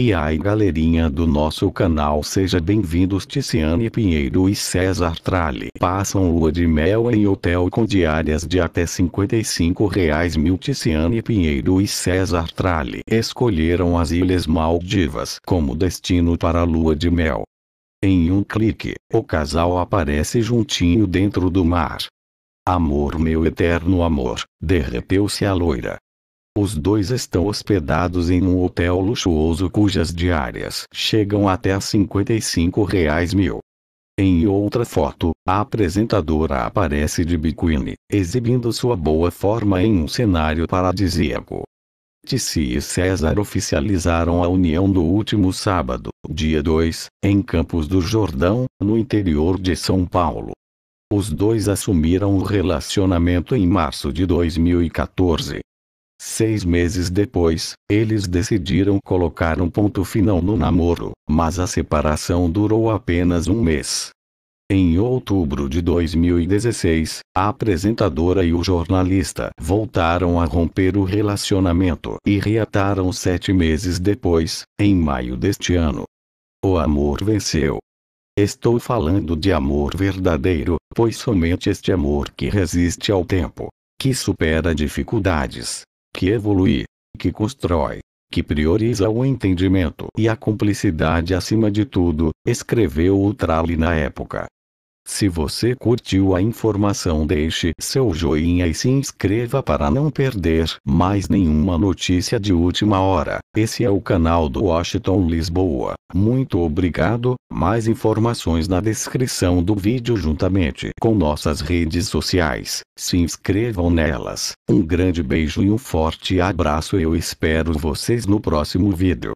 E ai galerinha do nosso canal seja bem-vindos Ticiane Pinheiro e César Tralli. passam lua de mel em hotel com diárias de até 55 reais mil Ticiane Pinheiro e César Tralli escolheram as Ilhas Maldivas como destino para a lua de mel. Em um clique, o casal aparece juntinho dentro do mar. Amor meu eterno amor, derreteu-se a loira, os dois estão hospedados em um hotel luxuoso cujas diárias chegam até a 55 reais mil. Em outra foto, a apresentadora aparece de biquíni, exibindo sua boa forma em um cenário paradisíaco. Tissi e César oficializaram a união no último sábado, dia 2, em Campos do Jordão, no interior de São Paulo. Os dois assumiram o relacionamento em março de 2014. Seis meses depois, eles decidiram colocar um ponto final no namoro, mas a separação durou apenas um mês. Em outubro de 2016, a apresentadora e o jornalista voltaram a romper o relacionamento e reataram sete meses depois, em maio deste ano. O amor venceu. Estou falando de amor verdadeiro, pois somente este amor que resiste ao tempo, que supera dificuldades, que evolui, que constrói, que prioriza o entendimento e a cumplicidade acima de tudo, escreveu o na época. Se você curtiu a informação deixe seu joinha e se inscreva para não perder mais nenhuma notícia de última hora. Esse é o canal do Washington Lisboa. Muito obrigado, mais informações na descrição do vídeo juntamente com nossas redes sociais. Se inscrevam nelas. Um grande beijo e um forte abraço eu espero vocês no próximo vídeo.